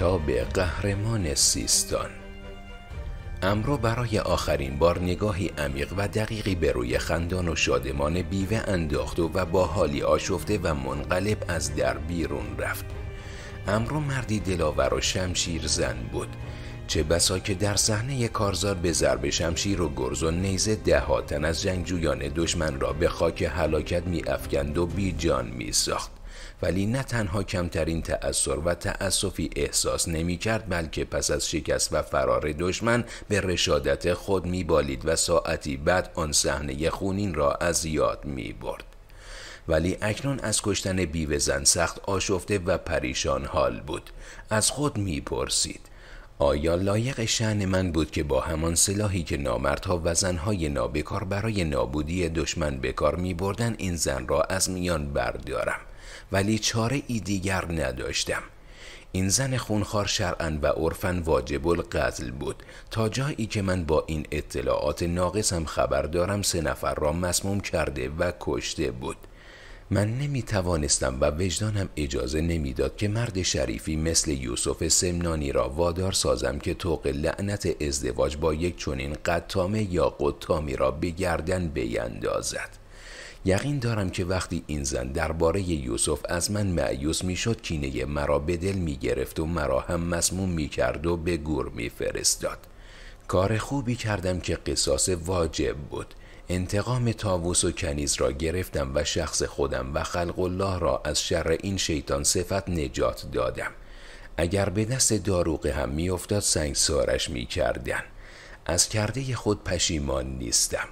کتاب قهرمان سیستان امرو برای آخرین بار نگاهی عمیق و دقیقی به روی خندان و شادمان بیوه انداخت و با حالی آشفته و منقلب از در بیرون رفت امرو مردی دلاور و شمشیر زن بود چه بسا که در صحنه کارزار به ضرب شمشیر و گرز و نیزه دهاتن از جنگجویان دشمن را به خاک هلاکت می افکند و جان می ساخت ولی نه تنها کمترین تأثیر و تأسفی احساس نمی کرد بلکه پس از شکست و فرار دشمن به رشادت خود می بالید و ساعتی بعد آن صحنه خونین را از یاد می برد. ولی اکنون از کشتن بیوه زن سخت آشفته و پریشان حال بود از خود پرسید آیا لایق شعن من بود که با همان سلاحی که نامردها و زنهای نابکار برای نابودی دشمن بکار می بردن این زن را از میان بردارم ولی چاره ای دیگر نداشتم این زن خونخوار شرعن و عرفن واجب القتل بود تا جایی که من با این اطلاعات ناقصم خبر دارم سه نفر را مسموم کرده و کشته بود من نمی توانستم و وجدانم اجازه نمیداد که مرد شریفی مثل یوسف سمنانی را وادار سازم که توق لعنت ازدواج با یک چنین قطامه یا قطامی را به گردن بیندازد یقین دارم که وقتی این زن درباره یوسف از من معیوس شد کینه مرا به دل میگرفت و مرا هم مسموم میکرد و به گور میفرستاد کار خوبی کردم که قصاص واجب بود انتقام تاووس و کنیز را گرفتم و شخص خودم و خلق الله را از شر این شیطان صفت نجات دادم اگر به دست داروغ هم میافتاد سنگسارش کردن از کرده خود پشیمان نیستم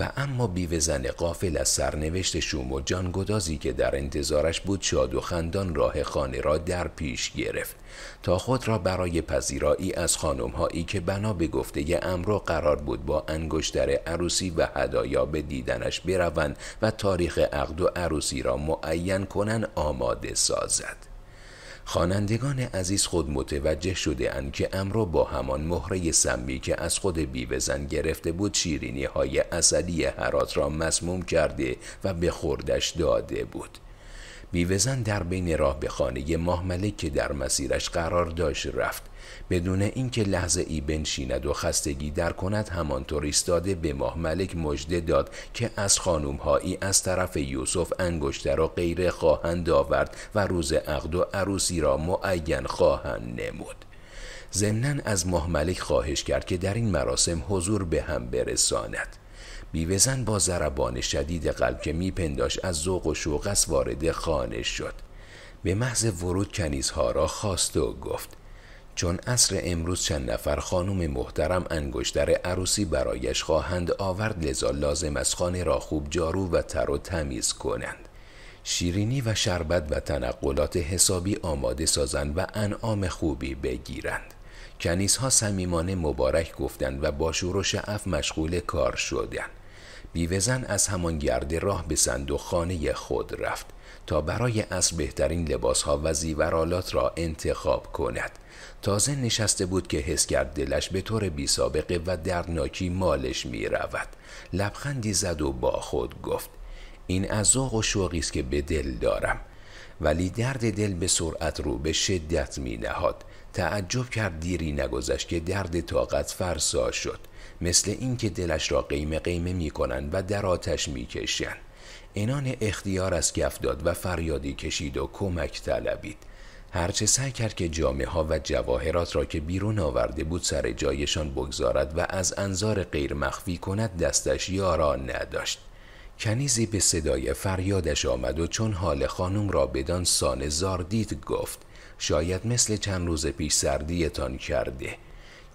و اما بیوزن قافل از سرنوشت شوم و جانگدازی که در انتظارش بود شاد و خندان راه خانه را در پیش گرفت تا خود را برای پذیرایی از خانمهایی که بنا به گفته امرو قرار بود با انگشتر عروسی و هدایا به دیدنش بروند و تاریخ عقد و عروسی را معین کنن آماده سازد خوانندگان عزیز خود متوجه شده اند که امرو با همان مهره سمی که از خود بیوزن گرفته بود شیرینی های اصلی حرات را مسموم کرده و به خوردش داده بود بیوزن در بین راه به خانه ماه ملک که در مسیرش قرار داشت رفت بدون اینکه لحظه ای بنشیند و خستگی در کند همانطور ایستاده به ماه ملک مژده داد که از خانوم هایی از طرف یوسف انگشته را غیر خواهند آورد و روز عقد و عروسی را معین خواهند نمود ضمنا از ماه ملک خواهش کرد که در این مراسم حضور به هم برساند بیوزن با ضربان شدید قلب که میپنداش از ذوق و شوق وارد خانه شد به محض ورود کنیزها را خواست و گفت چون عصر امروز چند نفر خانم محترم انگشتر عروسی برایش خواهند آورد لذا لازم از خانه را خوب جارو و تر و تمیز کنند شیرینی و شربت و تنقلات حسابی آماده سازند و انعام خوبی بگیرند کنیس ها صمیمانه مبارک گفتند و با شور و شعف مشغول کار شدند بیوزن از همان گرد راه به صندوق خانه خود رفت تا برای اصر بهترین لباسها و زیورالات را انتخاب کند تازه نشسته بود که حس کرد دلش به طور بی سابقه و دردناکی مالش می رود لبخندی زد و با خود گفت این از ذوق و شوقی است که به دل دارم ولی درد دل به سرعت رو به شدت می نهاد تعجب کرد دیری نگذشت که درد طاقت فرسا شد مثل اینکه دلش را قیمه قیمه می کنند و در آتش می کشند اینان اختیار از کف داد و فریادی کشید و کمک طلبید هرچه سعی کرد که جامعه ها و جواهرات را که بیرون آورده بود سر جایشان بگذارد و از انظار غیر مخفی کند دستش یارا نداشت کنیزی به صدای فریادش آمد و چون حال خانم را بدان سان زار دید گفت شاید مثل چند روز پیش سردیتان کرده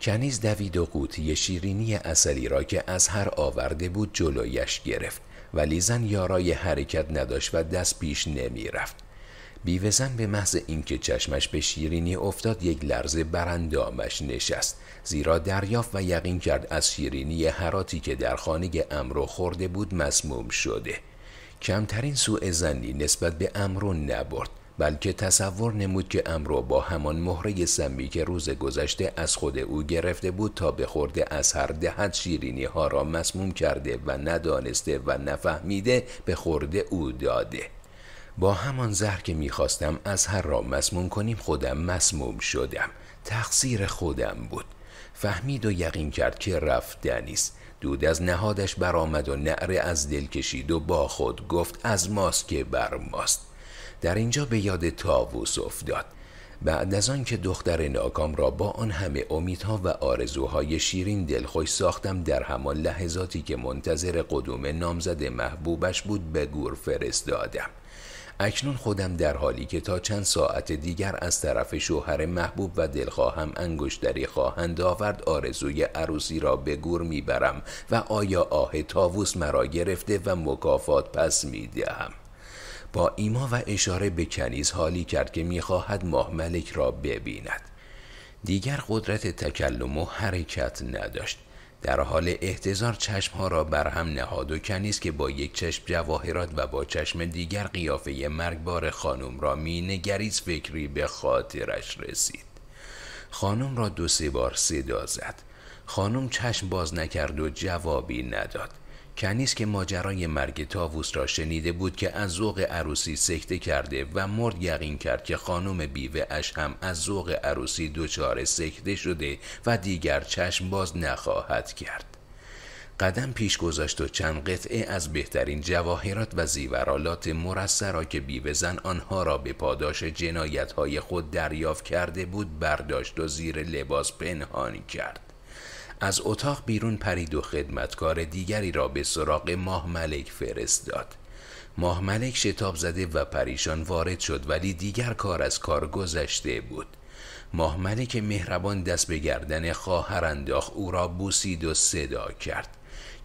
کنیز دوید و قوطی شیرینی اصلی را که از هر آورده بود جلویش گرفت ولی زن یارای حرکت نداشت و دست پیش نمی رفت. بیوه زن به محض اینکه چشمش به شیرینی افتاد یک لرزه برندامش نشست زیرا دریافت و یقین کرد از شیرینی حراتی که در خانه امرو خورده بود مسموم شده کمترین سوء زنی نسبت به امرو نبرد بلکه تصور نمود که امرو با همان مهره سمی که روز گذشته از خود او گرفته بود تا به خورده از هر دهت شیرینی ها را مسموم کرده و ندانسته و نفهمیده به خورده او داده با همان زهر که میخواستم از هر را مسموم کنیم خودم مسموم شدم تقصیر خودم بود فهمید و یقین کرد که رفتنی است دود از نهادش برآمد و نعره از دل کشید و با خود گفت از ماست که بر ماست در اینجا به یاد تاووس افتاد بعد از آن که دختر ناکام را با آن همه امیدها و آرزوهای شیرین دلخوش ساختم در همان لحظاتی که منتظر قدوم نامزد محبوبش بود به گور فرستادم اکنون خودم در حالی که تا چند ساعت دیگر از طرف شوهر محبوب و دلخواهم انگشتری خواهند آورد آرزوی عروسی را به گور میبرم و آیا آه تاووس مرا گرفته و مکافات پس میدهم با ایما و اشاره به کنیز حالی کرد که میخواهد ماه ملک را ببیند دیگر قدرت تکلم و حرکت نداشت در حال احتضار چشمها را بر هم نهاد و کنیز که با یک چشم جواهرات و با چشم دیگر قیافه مرگبار خانم را نگریز فکری به خاطرش رسید خانم را دو سه بار صدا زد خانم چشم باز نکرد و جوابی نداد کنیز که ماجرای مرگ تاووس را شنیده بود که از ذوق عروسی سکته کرده و مرد یقین کرد که خانم بیوه اش هم از ذوق عروسی دچار سکته شده و دیگر چشم باز نخواهد کرد قدم پیش گذاشت و چند قطعه از بهترین جواهرات و زیورالات مرسرا که که زن آنها را به پاداش های خود دریافت کرده بود برداشت و زیر لباس پنهان کرد از اتاق بیرون پرید و خدمتکار دیگری را به سراغ ماه ملک فرستاد ماه ملک شتاب زده و پریشان وارد شد ولی دیگر کار از کار گذشته بود ماه ملک مهربان دست به گردن خواهر انداخت او را بوسید و صدا کرد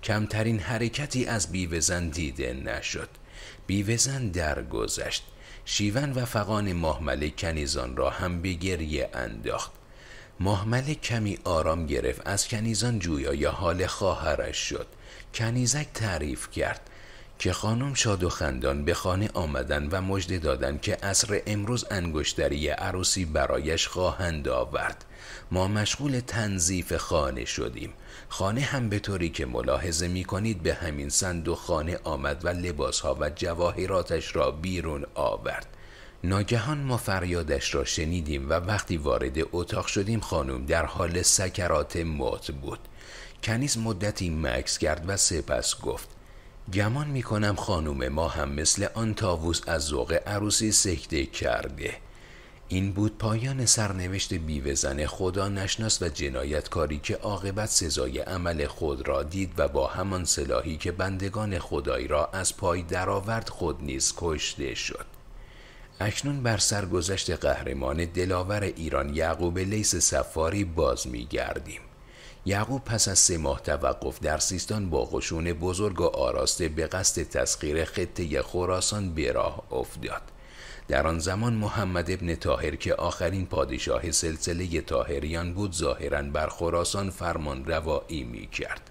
کمترین حرکتی از بیوهزن دیده نشد بیوهزن درگذشت شیون و فقان ماه ملک کنیزان را هم به گریه انداخت محمل کمی آرام گرفت از کنیزان جویا یا حال خواهرش شد کنیزک تعریف کرد که خانم شاد و خندان به خانه آمدن و مژده دادند که عصر امروز انگشتری عروسی برایش خواهند آورد ما مشغول تنظیف خانه شدیم خانه هم به طوری که ملاحظه می کنید به همین صندوق خانه آمد و لباسها و جواهراتش را بیرون آورد ناگهان ما فریادش را شنیدیم و وقتی وارد اتاق شدیم خانم در حال سکرات موت بود کنیز مدتی مکس کرد و سپس گفت گمان می کنم خانوم ما هم مثل آن تاووس از ذوق عروسی سکته کرده این بود پایان سرنوشت بیوهزن خدا نشناس و جنایتکاری که عاقبت سزای عمل خود را دید و با همان سلاحی که بندگان خدایی را از پای درآورد خود نیز کشته شد اکنون بر سرگذشت قهرمان دلاور ایران یعقوب لیس سفاری باز می گردیم. یعقوب پس از سه ماه توقف در سیستان با قشون بزرگ و آراسته به قصد تسخیر خطه خراسان به راه افتاد. در آن زمان محمد ابن تاهر که آخرین پادشاه سلسله تاهریان بود ظاهرا بر خراسان فرمان روائی می کرد.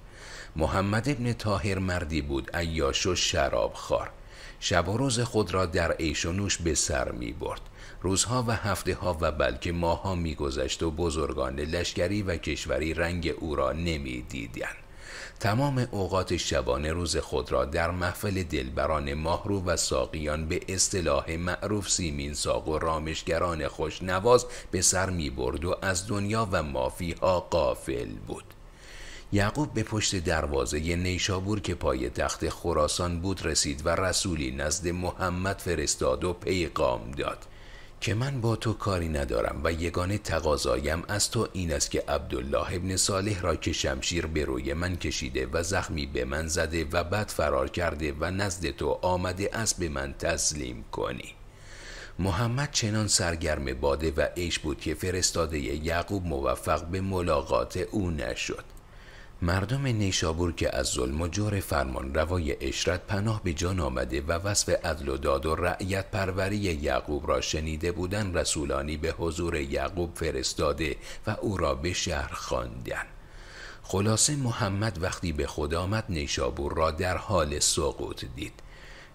محمد ابن تاهر مردی بود ایاش و شراب خار. شب و روز خود را در عیش و نوش به سر می برد. روزها و هفته ها و بلکه ماها میگذشت و بزرگان لشکری و کشوری رنگ او را نمیدیدند. تمام اوقات شبانه روز خود را در محفل دلبران ماهرو و ساقیان به اصطلاح معروف سیمین ساق و رامشگران خوشنواز به سر می برد و از دنیا و مافی ها قافل بود یعقوب به پشت دروازه نیشابور که پای تخت خراسان بود رسید و رسولی نزد محمد فرستاد و پیغام داد که من با تو کاری ندارم و یگانه تقاضایم از تو این است که عبدالله ابن صالح را که شمشیر به روی من کشیده و زخمی به من زده و بعد فرار کرده و نزد تو آمده از به من تسلیم کنی محمد چنان سرگرم باده و عیش بود که فرستاده یعقوب موفق به ملاقات او نشد مردم نیشابور که از ظلم و جور فرمان روای اشرت پناه به جان آمده و وصف عدل و داد و رعیت پروری یعقوب را شنیده بودن رسولانی به حضور یعقوب فرستاده و او را به شهر خواندند. خلاصه محمد وقتی به خود آمد نیشابور را در حال سقوط دید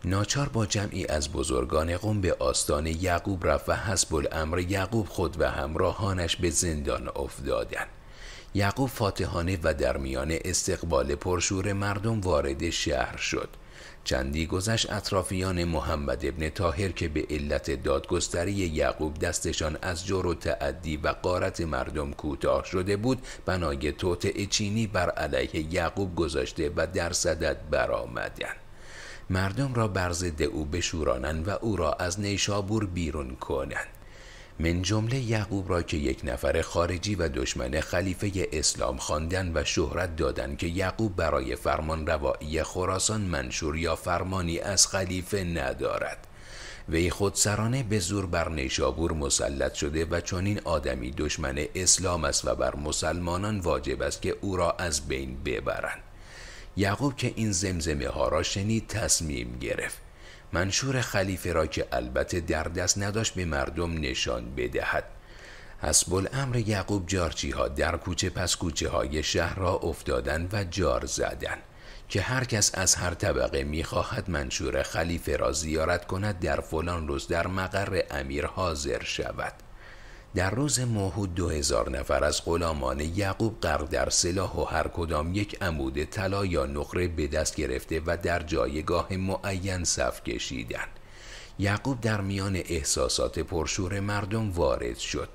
ناچار با جمعی از بزرگان قوم به آستان یعقوب رفت و حسب الامر یعقوب خود و همراهانش به زندان افتادند یعقوب فاتحانه و در میان استقبال پرشور مردم وارد شهر شد چندی گذشت اطرافیان محمد ابن تاهر که به علت دادگستری یعقوب دستشان از جور و تعدی و قارت مردم کوتاه شده بود بنای توت چینی بر علیه یعقوب گذاشته و در صدد برآمدند مردم را بر ضد او بشورانند و او را از نیشابور بیرون کنند من جمله یعقوب را که یک نفر خارجی و دشمن خلیفه اسلام خواندن و شهرت دادند که یعقوب برای فرمان روایی خراسان منشور یا فرمانی از خلیفه ندارد وی خودسرانه به زور بر نیشابور مسلط شده و چون این آدمی دشمن اسلام است و بر مسلمانان واجب است که او را از بین ببرند یعقوب که این زمزمه ها را شنید تصمیم گرفت منشور خلیفه را که البته در دست نداشت به مردم نشان بدهد حسب امر یعقوب جارچی ها در کوچه پس کوچه های شهر را افتادن و جار زدن که هر کس از هر طبقه خواهد منشور خلیفه را زیارت کند در فلان روز در مقر امیر حاضر شود در روز موهود دو هزار نفر از غلامان یعقوب غرق در سلاح و هر کدام یک عمود طلا یا نقره به دست گرفته و در جایگاه معین صف کشیدند یعقوب در میان احساسات پرشور مردم وارد شد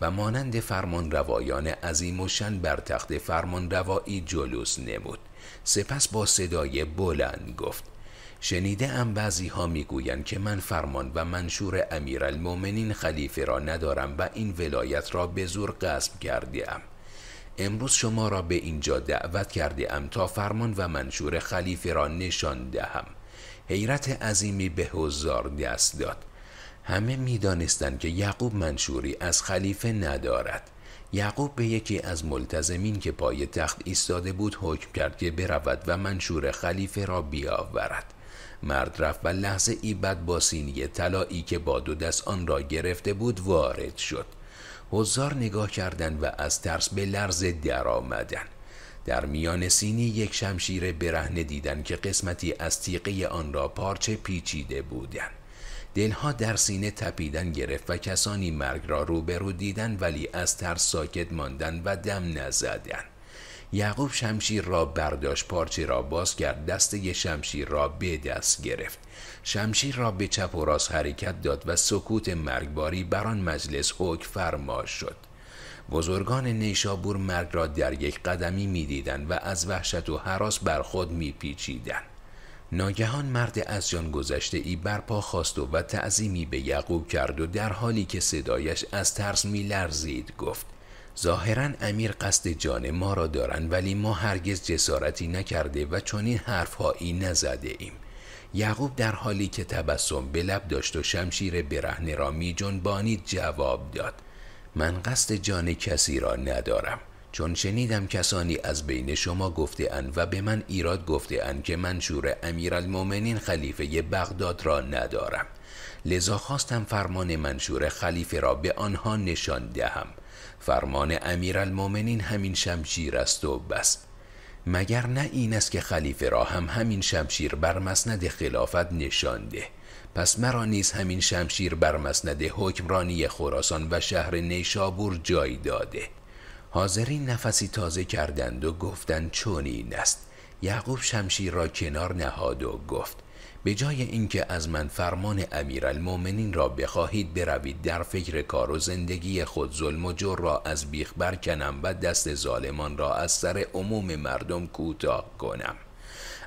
و مانند فرمان روایان عظیم و شن بر تخت فرمان روایی جلوس نمود سپس با صدای بلند گفت شنیده ام بعضی ها میگویند که من فرمان و منشور امیرالمؤمنین خلیفه را ندارم و این ولایت را به زور غصب کرده امروز شما را به اینجا دعوت کرده ام تا فرمان و منشور خلیفه را نشان دهم حیرت عظیمی به هزار دست داد همه میدانستند که یعقوب منشوری از خلیفه ندارد یعقوب به یکی از ملتزمین که پای تخت ایستاده بود حکم کرد که برود و منشور خلیفه را بیاورد مرد رفت و لحظه ای بعد با سینی طلایی که با دو دست آن را گرفته بود وارد شد حضار نگاه کردند و از ترس به لرز در آمدن. در میان سینی یک شمشیر برهنه دیدن که قسمتی از تیقه آن را پارچه پیچیده بودند. دلها در سینه تپیدن گرفت و کسانی مرگ را روبرو دیدن ولی از ترس ساکت ماندن و دم نزدند. یعقوب شمشیر را برداشت پارچه را باز کرد دسته شمشیر را به دست گرفت شمشیر را به چپ و راست حرکت داد و سکوت مرگباری بر آن مجلس حکم فرما شد بزرگان نیشابور مرگ را در یک قدمی میدیدند و از وحشت و حراس بر خود میپیچیدند ناگهان مرد از جان گذشته ای برپا خواست و تعظیمی به یعقوب کرد و در حالی که صدایش از ترس می لرزید گفت ظاهرا امیر قصد جان ما را دارند ولی ما هرگز جسارتی نکرده و چنین حرفهایی نزده ایم یعقوب در حالی که تبسم به لب داشت و شمشیر برهنه را می جنبانی جواب داد من قصد جان کسی را ندارم چون شنیدم کسانی از بین شما گفته اند و به من ایراد گفته اند که من شور المومنین خلیفه بغداد را ندارم لذا خواستم فرمان منشور خلیفه را به آنها نشان دهم فرمان امیرالمؤمنین همین شمشیر است و بس مگر نه این است که خلیفه را هم همین شمشیر بر مسند خلافت نشانده پس مرا نیز همین شمشیر بر مسند حکمرانی خراسان و شهر نیشابور جای داده حاضرین نفسی تازه کردند و گفتند چونی است یعقوب شمشیر را کنار نهاد و گفت به جای اینکه از من فرمان امیرالمؤمنین را بخواهید بروید در فکر کار و زندگی خود ظلم و جور را از بیخ برکنم و دست ظالمان را از سر عموم مردم کوتاه کنم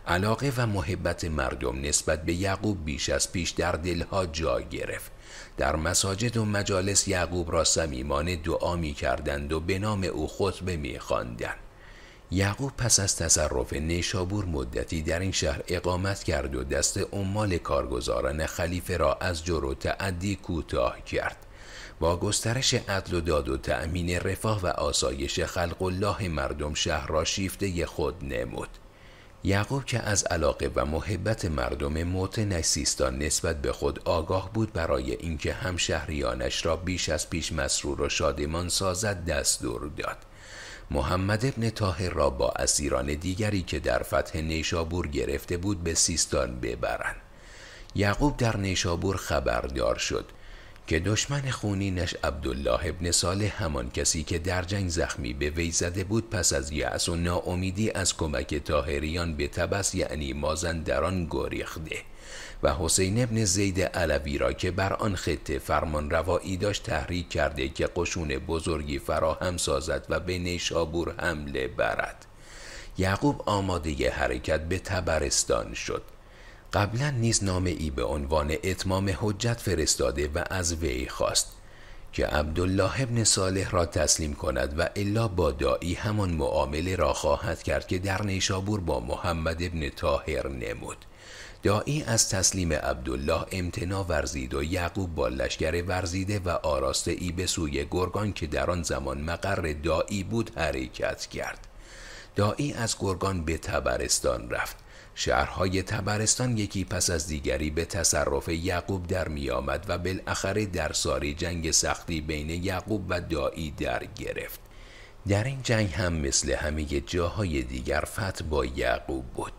علاقه و محبت مردم نسبت به یعقوب بیش از پیش در دلها جا گرفت در مساجد و مجالس یعقوب را صمیمانه دعا می کردند و به نام او خطبه می خاندن. یعقوب پس از تصرف نیشابور مدتی در این شهر اقامت کرد و دست عمال کارگزاران خلیفه را از و تعدی کوتاه کرد با گسترش عدل و داد و تأمین رفاه و آسایش خلق الله مردم شهر را شیفته خود نمود یعقوب که از علاقه و محبت مردم موت نسیستان نسبت به خود آگاه بود برای اینکه همشهریانش را بیش از پیش مسرور و شادمان سازد دستور داد محمد ابن تاهر را با اسیران دیگری که در فتح نیشابور گرفته بود به سیستان ببرند یعقوب در نیشابور خبردار شد که دشمن خونینش عبدالله ابن ساله همان کسی که در جنگ زخمی به وی زده بود پس از یعص و ناامیدی از کمک تاهریان به تبس یعنی مازندران گریخته و حسین ابن زید علوی را که بر آن خطه فرمان روایی داشت تحریک کرده که قشون بزرگی فراهم سازد و به نیشابور حمله برد یعقوب آماده حرکت به تبرستان شد قبلا نیز نامه ای به عنوان اتمام حجت فرستاده و از وی خواست که عبدالله ابن صالح را تسلیم کند و الا با دایی همان معامله را خواهد کرد که در نیشابور با محمد ابن طاهر نمود دایی از تسلیم عبدالله امتنا ورزید و یعقوب با لشکر ورزیده و آراسته ای به سوی گرگان که در آن زمان مقر دایی بود حرکت کرد دایی از گرگان به تبرستان رفت شهرهای تبرستان یکی پس از دیگری به تصرف یعقوب در می آمد و بالاخره در ساری جنگ سختی بین یعقوب و دایی در گرفت در این جنگ هم مثل همه جاهای دیگر فتح با یعقوب بود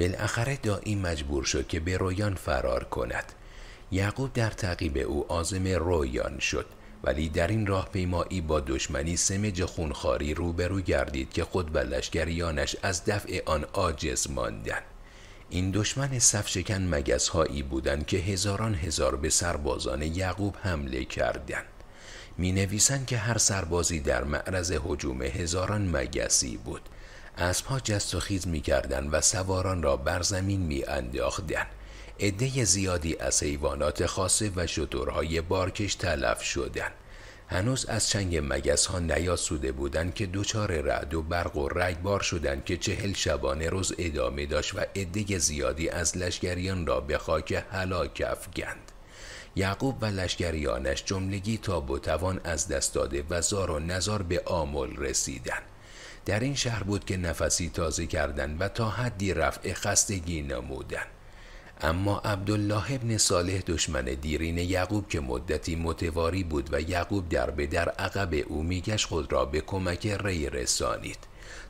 بالاخره دایی مجبور شد که به رویان فرار کند یعقوب در تعقیب او آزم رویان شد ولی در این راهپیمایی با دشمنی سمج خونخاری روبرو گردید که خود و از دفع آن آجز ماندن این دشمن صف شکن مگس هایی بودند که هزاران هزار به سربازان یعقوب حمله کردند می نویسند که هر سربازی در معرض حجوم هزاران مگسی بود اسبها جست و خیز می کردن و سواران را بر زمین می انداختن. عده زیادی از حیوانات خاصه و شطورهای بارکش تلف شدند. هنوز از چنگ مگس ها نیاسوده بودند که دوچار رعد و برق و بار شدند که چهل شبانه روز ادامه داشت و عده زیادی از لشگریان را به خاک هلاک گند یعقوب و لشگریانش جملگی تا بتوان از دست داده و زار و نزار به آمل رسیدند در این شهر بود که نفسی تازه کردند و تا حدی رفع خستگی نمودند اما عبدالله ابن صالح دشمن دیرین یعقوب که مدتی متواری بود و یعقوب در به در عقب او میگشت خود را به کمک ری رسانید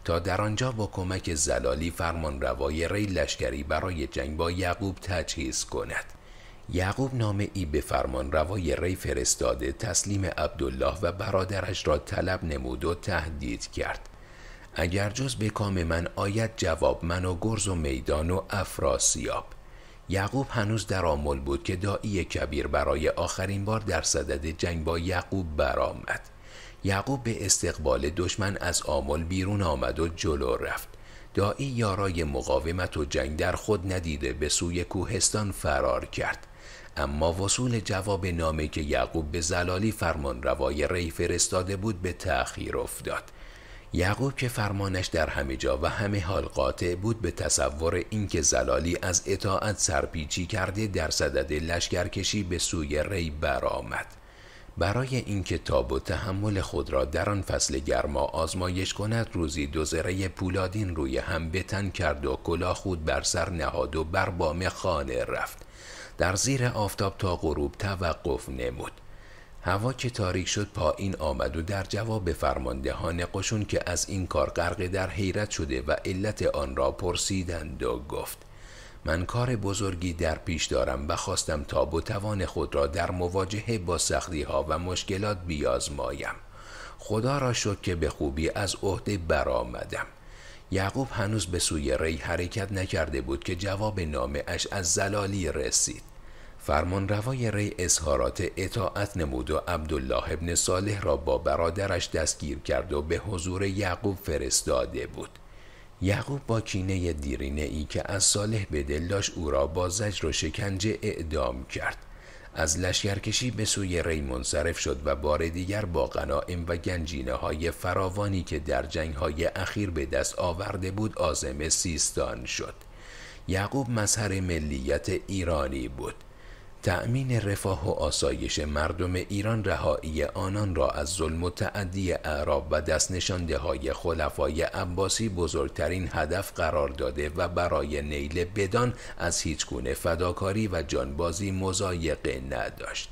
تا در آنجا با کمک زلالی فرمان روای ری لشکری برای جنگ با یعقوب تجهیز کند یعقوب نامه ای به فرمان روای ری فرستاده تسلیم عبدالله و برادرش را طلب نمود و تهدید کرد اگر جز به کام من آید جواب من و گرز و میدان و افراسیاب یعقوب هنوز در آمل بود که دایی کبیر برای آخرین بار در صدد جنگ با یعقوب برآمد یعقوب به استقبال دشمن از آمول بیرون آمد و جلو رفت دایی یارای مقاومت و جنگ در خود ندیده به سوی کوهستان فرار کرد اما وصول جواب نامه که یعقوب به زلالی فرمان روای ری فرستاده بود به تأخیر افتاد یعقوب که فرمانش در همه جا و همه حال قاطع بود به تصور اینکه زلالی از اطاعت سرپیچی کرده در صدد لشکرکشی به سوی ری برآمد برای اینکه تاب و تحمل خود را در آن فصل گرما آزمایش کند روزی دو پولادین روی هم بتن کرد و کلا خود بر سر نهاد و بر بام خانه رفت در زیر آفتاب تا غروب توقف نمود هوا که تاریک شد پایین آمد و در جواب فرماندهان قشون که از این کار غرق در حیرت شده و علت آن را پرسیدند و گفت من کار بزرگی در پیش دارم و خواستم تا توان خود را در مواجهه با سختی ها و مشکلات بیازمایم خدا را شد که به خوبی از عهده برآمدم یعقوب هنوز به سوی ری حرکت نکرده بود که جواب نامه اش از زلالی رسید فرمان روای ری اظهارات اطاعت نمود و عبدالله ابن صالح را با برادرش دستگیر کرد و به حضور یعقوب فرستاده بود یعقوب با کینه دیرینه ای که از صالح به دل داشت او را با زجر و شکنجه اعدام کرد از لشکرکشی به سوی ری منصرف شد و بار دیگر با غنائم و گنجینه های فراوانی که در جنگ های اخیر به دست آورده بود آزم سیستان شد یعقوب مظهر ملیت ایرانی بود تأمین رفاه و آسایش مردم ایران رهایی آنان را از ظلم و تعدی اعراب و دست نشانده های خلفای عباسی بزرگترین هدف قرار داده و برای نیل بدان از هیچ گونه فداکاری و جانبازی مزایقه نداشت.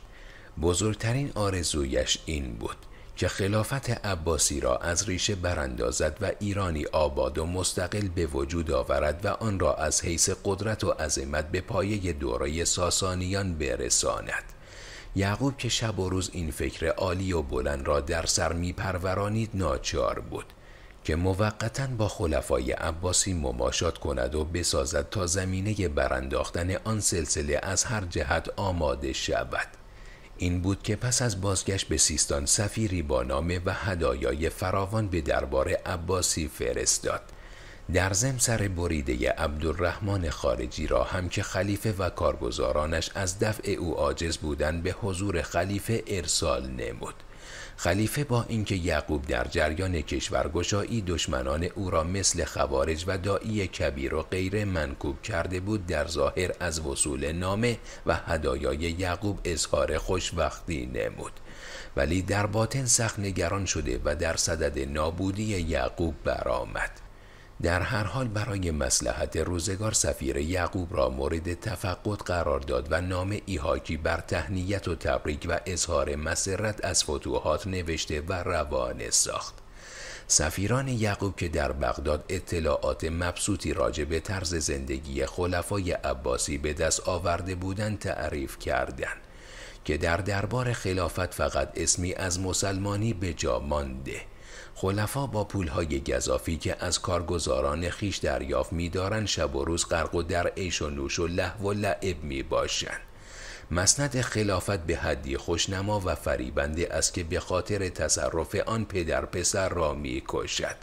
بزرگترین آرزویش این بود که خلافت عباسی را از ریشه براندازد و ایرانی آباد و مستقل به وجود آورد و آن را از حیث قدرت و عظمت به پایه دوره ساسانیان برساند یعقوب که شب و روز این فکر عالی و بلند را در سر پرورانید ناچار بود که موقتا با خلفای عباسی مماشات کند و بسازد تا زمینه برانداختن آن سلسله از هر جهت آماده شود این بود که پس از بازگشت به سیستان سفیری با نامه و هدایای فراوان به دربار عباسی فرستاد در زم سر بریده عبدالرحمن خارجی را هم که خلیفه و کارگزارانش از دفع او عاجز بودند به حضور خلیفه ارسال نمود خلیفه با اینکه یعقوب در جریان کشورگشایی دشمنان او را مثل خوارج و دایی کبیر و غیر منکوب کرده بود در ظاهر از وصول نامه و هدایای یعقوب اظهار خوشبختی نمود ولی در باطن سخت نگران شده و در صدد نابودی یعقوب برآمد در هر حال برای مسلحت روزگار سفیر یعقوب را مورد تفقد قرار داد و نام ایهاکی بر تهنیت و تبریک و اظهار مسرت از فتوحات نوشته و روانه ساخت. سفیران یعقوب که در بغداد اطلاعات مبسوطی راجع به طرز زندگی خلفای عباسی به دست آورده بودند تعریف کردند که در دربار خلافت فقط اسمی از مسلمانی به جا مانده خلفا با پولهای گذافی که از کارگزاران خیش دریافت میدارند شب و روز غرق و در ایش و نوش و لحو و لعب می باشند مسند خلافت به حدی خوشنما و فریبنده است که به خاطر تصرف آن پدر پسر را می کشد.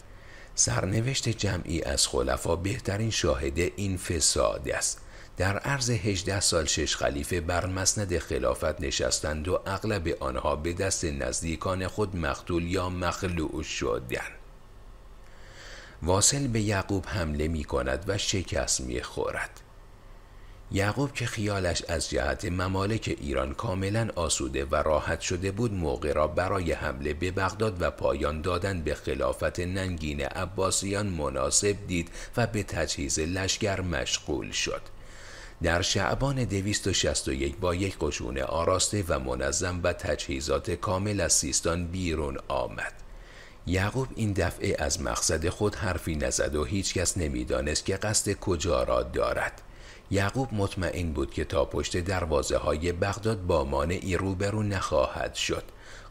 سرنوشت جمعی از خلفا بهترین شاهده این فساد است در عرض 18 سال شش خلیفه بر مسند خلافت نشستند و اغلب آنها به دست نزدیکان خود مقتول یا مخلوع شدند واصل به یعقوب حمله می کند و شکست می خورد. یعقوب که خیالش از جهت ممالک ایران کاملا آسوده و راحت شده بود موقع را برای حمله به بغداد و پایان دادن به خلافت ننگین عباسیان مناسب دید و به تجهیز لشکر مشغول شد در شعبان 261 با یک قشون آراسته و منظم و تجهیزات کامل از سیستان بیرون آمد یعقوب این دفعه از مقصد خود حرفی نزد و هیچکس نمیدانست که قصد کجا را دارد یعقوب مطمئن بود که تا پشت دروازه های بغداد با مانعی روبرو نخواهد شد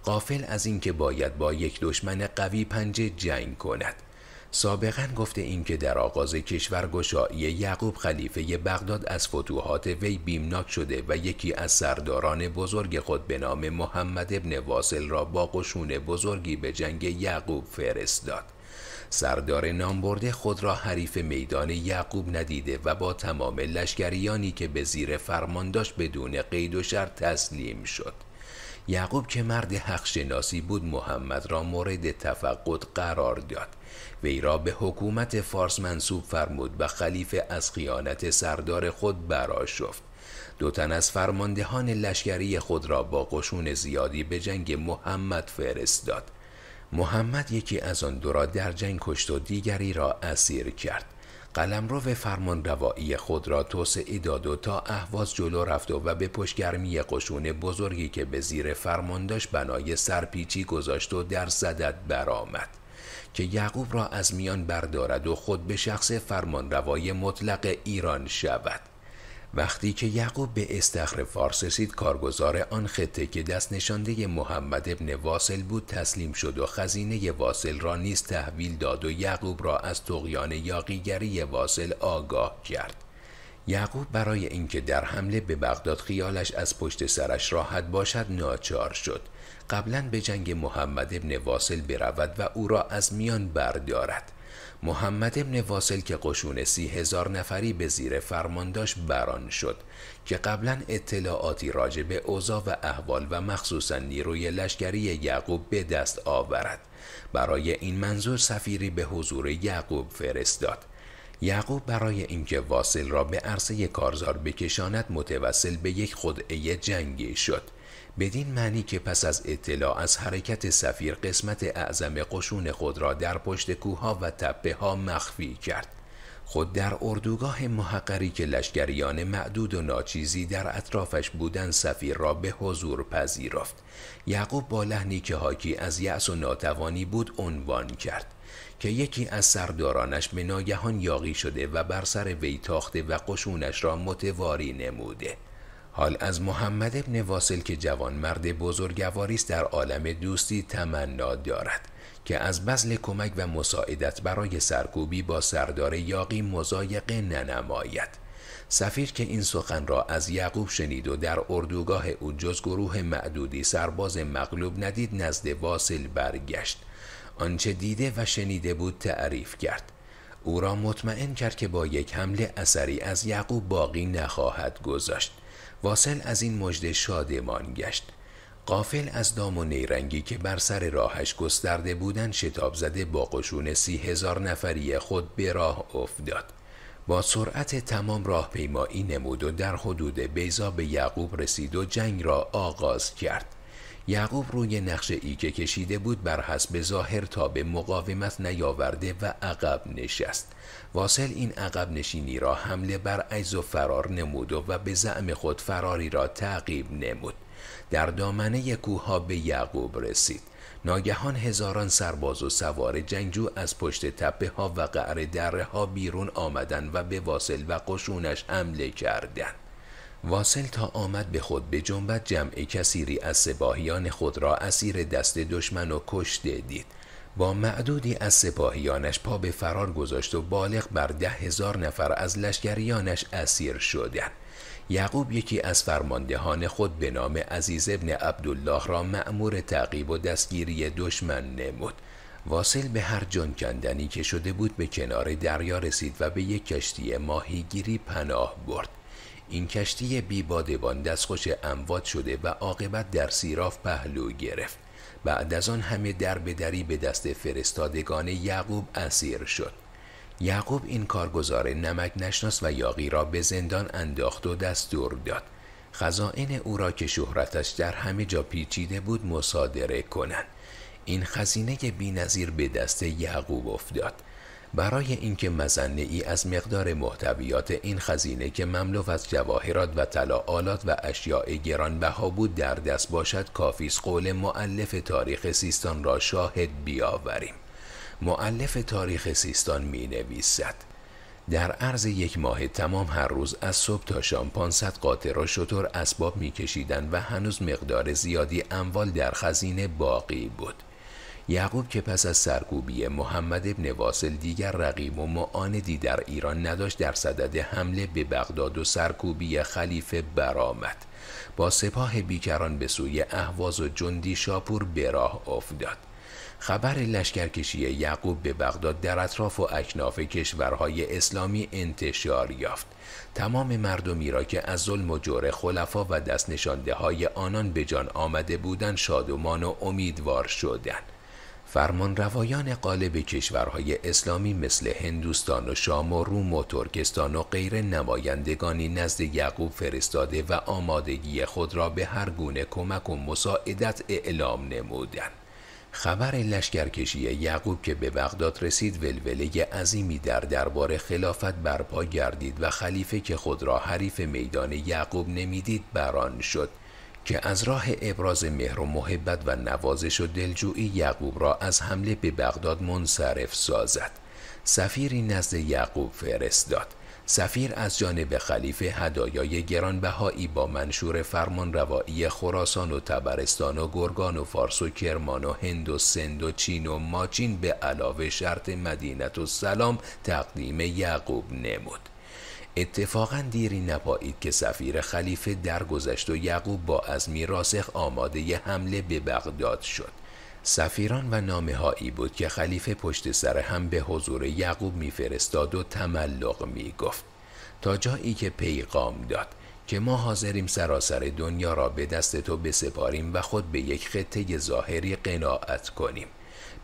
قافل از اینکه باید با یک دشمن قوی پنجه جنگ کند سابقا گفته که در آغاز کشورگشایی یعقوب خلیفه بغداد از فتوحات وی بیمناک شده و یکی از سرداران بزرگ خود به نام محمد ابن واصل را با قشون بزرگی به جنگ یعقوب فرستاد سردار نامبرده خود را حریف میدان یعقوب ندیده و با تمام لشکریانی که به زیر فرمان داشت بدون قید و شرط تسلیم شد یعقوب که مرد حق شناسی بود محمد را مورد تفقد قرار داد وی را به حکومت فارس منصوب فرمود و خلیفه از خیانت سردار خود براشفت دو تن از فرماندهان لشکری خود را با قشون زیادی به جنگ محمد فرستاد محمد یکی از آن دو را در جنگ کشت و دیگری را اسیر کرد قلم قلمرو فرمان روایی خود را توسعه داد و تا اهواز جلو رفت و به پشگرمی قشون بزرگی که به زیر فرمانداش بنای سرپیچی گذاشت و در زدت برآمد که یعقوب را از میان بردارد و خود به شخص فرمان روای مطلق ایران شود وقتی که یعقوب به استخر فارس رسید کارگزار آن خطه که دست نشانده محمد ابن واصل بود تسلیم شد و خزینه واصل را نیز تحویل داد و یعقوب را از تقیان یاقیگری واصل آگاه کرد یعقوب برای اینکه در حمله به بغداد خیالش از پشت سرش راحت باشد ناچار شد قبلا به جنگ محمد ابن واصل برود و او را از میان بردارد محمد ابن واصل که قشون سی هزار نفری به زیر فرمان داشت بران شد که قبلا اطلاعاتی راجع به اوضاع و احوال و مخصوصا نیروی لشکری یعقوب به دست آورد برای این منظور سفیری به حضور یعقوب فرستاد یعقوب برای اینکه واصل را به عرصه کارزار بکشاند متوسل به یک خدعه جنگی شد بدین معنی که پس از اطلاع از حرکت سفیر قسمت اعظم قشون خود را در پشت کوها و تپه ها مخفی کرد خود در اردوگاه محقری که لشکریان معدود و ناچیزی در اطرافش بودن سفیر را به حضور پذیرفت یعقوب با لحنی که حاکی از یأس و ناتوانی بود عنوان کرد که یکی از سردارانش به ناگهان یاقی شده و بر سر وی تاخته و قشونش را متواری نموده حال از محمد ابن واصل که جوان مرد بزرگواری است در عالم دوستی تمنا دارد که از بزل کمک و مساعدت برای سرکوبی با سردار یاقی مزایقه ننماید سفیر که این سخن را از یعقوب شنید و در اردوگاه او جز گروه معدودی سرباز مغلوب ندید نزد واصل برگشت آنچه دیده و شنیده بود تعریف کرد او را مطمئن کرد که با یک حمله اثری از یعقوب باقی نخواهد گذاشت واصل از این مژده شادمان گشت قافل از دام و نیرنگی که بر سر راهش گسترده بودن شتاب زده با قشون سی هزار نفری خود به راه افتاد با سرعت تمام راه پیمایی نمود و در حدود بیزا به یعقوب رسید و جنگ را آغاز کرد یعقوب روی نقشه ای که کشیده بود بر حسب ظاهر تا به مقاومت نیاورده و عقب نشست واصل این عقب نشینی را حمله بر عجز و فرار نمود و, به زعم خود فراری را تعقیب نمود در دامنه کوها به یعقوب رسید ناگهان هزاران سرباز و سوار جنگجو از پشت تپه ها و قعر دره ها بیرون آمدند و به واصل و قشونش حمله کردند واصل تا آمد به خود به جنبت جمع کسیری از سپاهیان خود را اسیر دست دشمن و کشته دید با معدودی از سپاهیانش پا به فرار گذاشت و بالغ بر ده هزار نفر از لشکریانش اسیر شدند یعقوب یکی از فرماندهان خود به نام عزیز ابن عبدالله را مأمور تعقیب و دستگیری دشمن نمود واصل به هر جان کندنی که شده بود به کنار دریا رسید و به یک کشتی ماهیگیری پناه برد این کشتی بی بادبان دستخوش اموات شده و عاقبت در سیراف پهلو گرفت بعد از آن همه در به دری به دست فرستادگان یعقوب اسیر شد یعقوب این کارگزار نمک نشناس و یاقی را به زندان انداخت و دستور داد خزائن او را که شهرتش در همه جا پیچیده بود مصادره کنند این خزینه نظیر به دست یعقوب افتاد برای اینکه مزنه ای از مقدار محتویات این خزینه که مملو از جواهرات و طلا آلات و اشیاء گرانبها بود در دست باشد کافی است قول معلف تاریخ سیستان را شاهد بیاوریم معلف تاریخ سیستان می نویسد در عرض یک ماه تمام هر روز از صبح تا شام 500 قاطر و شطور اسباب میکشیدند و هنوز مقدار زیادی اموال در خزینه باقی بود یعقوب که پس از سرکوبی محمد ابن واصل دیگر رقیب و معاندی در ایران نداشت در صدد حمله به بغداد و سرکوبی خلیفه برآمد با سپاه بیکران به سوی اهواز و جندی شاپور به راه افتاد خبر لشکرکشی یعقوب به بغداد در اطراف و اکناف کشورهای اسلامی انتشار یافت تمام مردمی را که از ظلم و جور خلفا و دست نشانده های آنان به جان آمده بودند شادمان و امیدوار شدند فرمان روایان قالب کشورهای اسلامی مثل هندوستان و شام و روم و ترکستان و غیر نمایندگانی نزد یعقوب فرستاده و آمادگی خود را به هر گونه کمک و مساعدت اعلام نمودند. خبر لشکرکشی یعقوب که به بغداد رسید ولوله عظیمی در دربار خلافت برپا گردید و خلیفه که خود را حریف میدان یعقوب نمیدید بران شد که از راه ابراز مهر و محبت و نوازش و دلجویی یعقوب را از حمله به بغداد منصرف سازد سفیری نزد یعقوب فرستاد سفیر از جانب خلیفه هدایای گرانبهایی با منشور فرمان روایی خراسان و تبرستان و گرگان و فارس و کرمان و هند و سند و چین و ماچین به علاوه شرط مدینت و سلام تقدیم یعقوب نمود اتفاقا دیری نپایید که سفیر خلیفه درگذشت و یعقوب با از میراسخ آماده ی حمله به بغداد شد سفیران و نامه هایی بود که خلیفه پشت سر هم به حضور یعقوب میفرستاد و تملق می گفت تا جایی که پیغام داد که ما حاضریم سراسر دنیا را به دست تو بسپاریم و خود به یک خطه ظاهری قناعت کنیم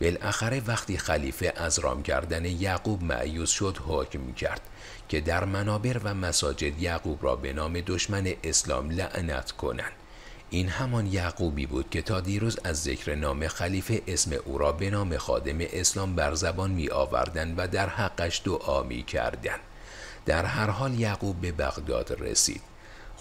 بالاخره وقتی خلیفه از رام کردن یعقوب معیوز شد حکم کرد که در منابر و مساجد یعقوب را به نام دشمن اسلام لعنت کنند این همان یعقوبی بود که تا دیروز از ذکر نام خلیفه اسم او را به نام خادم اسلام بر زبان می آوردن و در حقش دعا می کردن. در هر حال یعقوب به بغداد رسید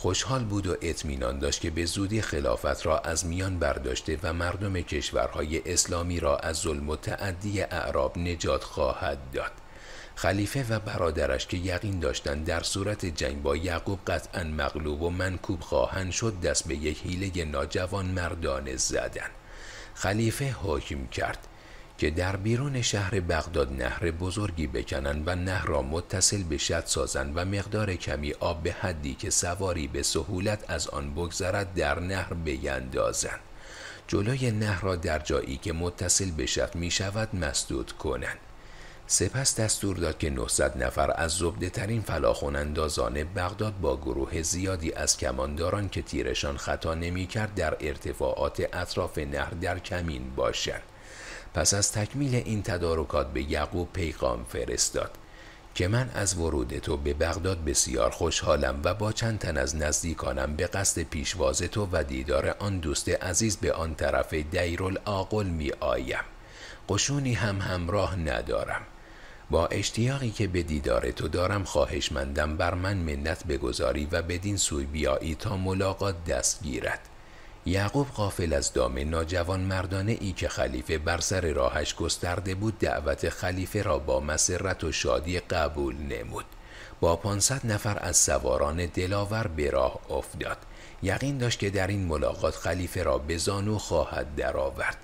خوشحال بود و اطمینان داشت که به زودی خلافت را از میان برداشته و مردم کشورهای اسلامی را از ظلم و تعدی اعراب نجات خواهد داد خلیفه و برادرش که یقین داشتند در صورت جنگ با یعقوب قطعا مغلوب و منکوب خواهند شد دست به یک حیله ناجوان مردان زدن. خلیفه حاکم کرد که در بیرون شهر بغداد نهر بزرگی بکنند و نهر را متصل به شد سازن و مقدار کمی آب به حدی که سواری به سهولت از آن بگذرد در نهر بیندازن جلوی نهر را در جایی که متصل به شد می شود مسدود کنند سپس دستور داد که 900 نفر از زبده ترین فلاخون اندازان بغداد با گروه زیادی از کمانداران که تیرشان خطا نمی کرد در ارتفاعات اطراف نهر در کمین باشند پس از تکمیل این تدارکات به یعقوب پیغام فرستاد که من از ورود تو به بغداد بسیار خوشحالم و با چند تن از نزدیکانم به قصد پیشواز تو و دیدار آن دوست عزیز به آن طرف آقل می آیم قشونی هم همراه ندارم با اشتیاقی که به دیدار تو دارم خواهش مندم بر من منت بگذاری و بدین سوی بیایی تا ملاقات دست گیرد یعقوب غافل از دام ناجوان مردانه ای که خلیفه بر سر راهش گسترده بود دعوت خلیفه را با مسرت و شادی قبول نمود با 500 نفر از سواران دلاور به راه افتاد یقین داشت که در این ملاقات خلیفه را به زانو خواهد درآورد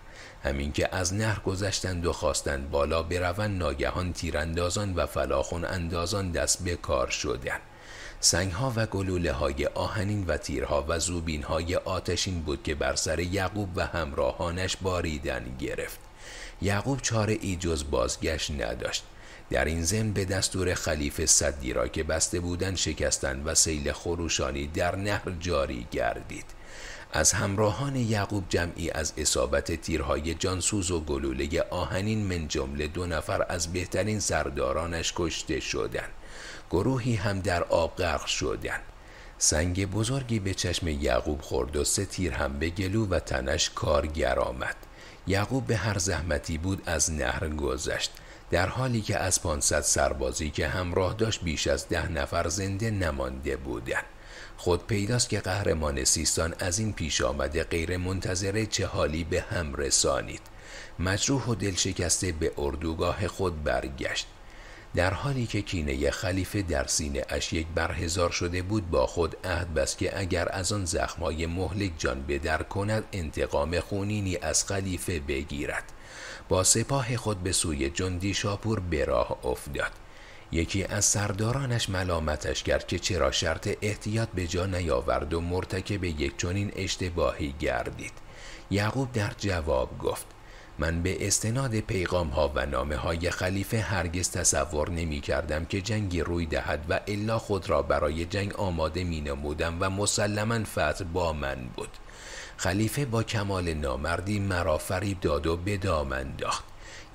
همین که از نهر گذشتند و خواستند بالا بروند ناگهان تیراندازان و فلاخون اندازان دست به کار شدند ها و گلوله های آهنین و تیرها و زوبین های آتشین بود که بر سر یعقوب و همراهانش باریدن گرفت یعقوب چاره ای جز بازگشت نداشت در این زم به دستور خلیفه صدی را که بسته بودن شکستن و سیل خروشانی در نهر جاری گردید از همراهان یعقوب جمعی از اصابت تیرهای جانسوز و گلوله آهنین من جمله دو نفر از بهترین سردارانش کشته شدند گروهی هم در آب غرق شدند سنگ بزرگی به چشم یعقوب خورد و سه تیر هم به گلو و تنش کارگر آمد یعقوب به هر زحمتی بود از نهر گذشت در حالی که از 500 سربازی که همراه داشت بیش از ده نفر زنده نمانده بودند خود پیداست که قهرمان سیستان از این پیش آمده غیر منتظره چه حالی به هم رسانید مجروح و دلشکسته به اردوگاه خود برگشت در حالی که کینه خلیفه در سینه اش یک برهزار شده بود با خود عهد بس که اگر از آن زخمای مهلک جان بدر کند انتقام خونینی از خلیفه بگیرد با سپاه خود به سوی جندی شاپور به راه افتاد یکی از سردارانش ملامتش کرد که چرا شرط احتیاط به جا نیاورد و مرتکب یک چنین اشتباهی گردید یعقوب در جواب گفت من به استناد پیغام ها و نامه های خلیفه هرگز تصور نمی کردم که جنگی روی دهد و الا خود را برای جنگ آماده می نمودم و مسلما فتح با من بود خلیفه با کمال نامردی مرا فریب داد و به دام انداخت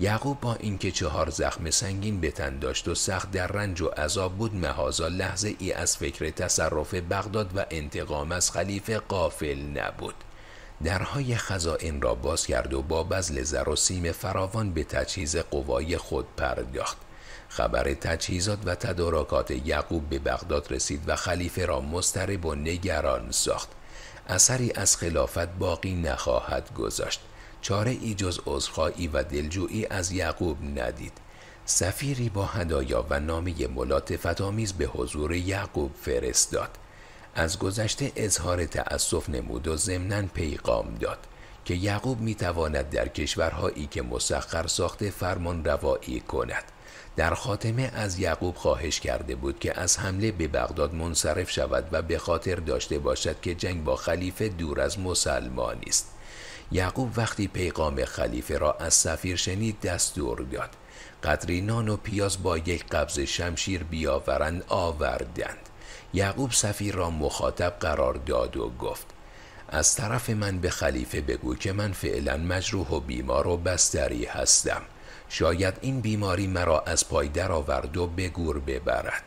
یعقوب با اینکه چهار زخم سنگین به تن داشت و سخت در رنج و عذاب بود مهازا لحظه ای از فکر تصرف بغداد و انتقام از خلیفه قافل نبود درهای خزائن را باز کرد و با بزل زر و سیم فراوان به تجهیز قوای خود پرداخت خبر تجهیزات و تدارکات یعقوب به بغداد رسید و خلیفه را مضطرب و نگران ساخت اثری از خلافت باقی نخواهد گذاشت چاره ای جز عذرخواهی و دلجویی از یعقوب ندید سفیری با هدایا و نامه فتامیز به حضور یعقوب فرستاد از گذشته اظهار تأسف نمود و ضمنا پیغام داد که یعقوب میتواند در کشورهایی که مسخر ساخته فرمان روایی کند در خاتمه از یعقوب خواهش کرده بود که از حمله به بغداد منصرف شود و به خاطر داشته باشد که جنگ با خلیفه دور از مسلمان است یعقوب وقتی پیغام خلیفه را از سفیر شنید دستور داد قدری نان و پیاز با یک قبض شمشیر بیاورند آوردند یعقوب سفیر را مخاطب قرار داد و گفت از طرف من به خلیفه بگو که من فعلا مجروح و بیمار و بستری هستم شاید این بیماری مرا از پای درآورد و به گور ببرد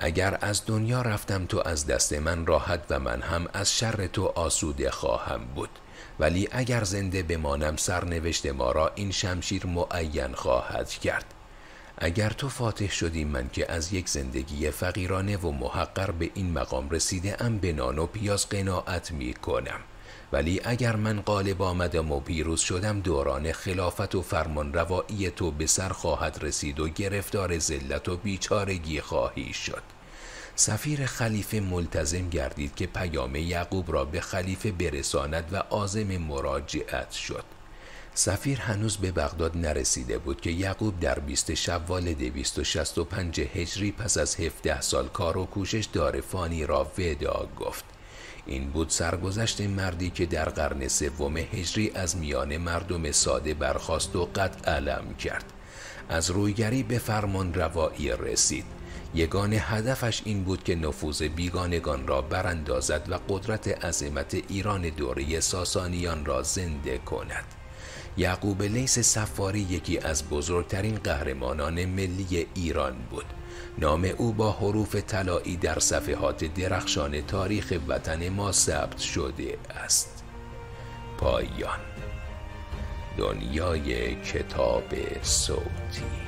اگر از دنیا رفتم تو از دست من راحت و من هم از شر تو آسوده خواهم بود ولی اگر زنده بمانم سرنوشت ما را این شمشیر معین خواهد کرد اگر تو فاتح شدی من که از یک زندگی فقیرانه و محقر به این مقام رسیده ام به نان و پیاز قناعت می کنم ولی اگر من غالب آمدم و پیروز شدم دوران خلافت و فرمان روائی تو به سر خواهد رسید و گرفتار ذلت و بیچارگی خواهی شد سفیر خلیفه ملتزم گردید که پیام یعقوب را به خلیفه برساند و عازم مراجعت شد سفیر هنوز به بغداد نرسیده بود که یعقوب در 20 شوال 265 هجری پس از 17 سال کار و کوشش دار فانی را ودا گفت این بود سرگذشت مردی که در قرن سوم هجری از میان مردم ساده برخاست و قد علم کرد از رویگری به فرمان روایی رسید یگان هدفش این بود که نفوذ بیگانگان را براندازد و قدرت عظمت ایران دوره ساسانیان را زنده کند یعقوب لیس سفاری یکی از بزرگترین قهرمانان ملی ایران بود نام او با حروف طلایی در صفحات درخشان تاریخ وطن ما ثبت شده است پایان دنیای کتاب صوتی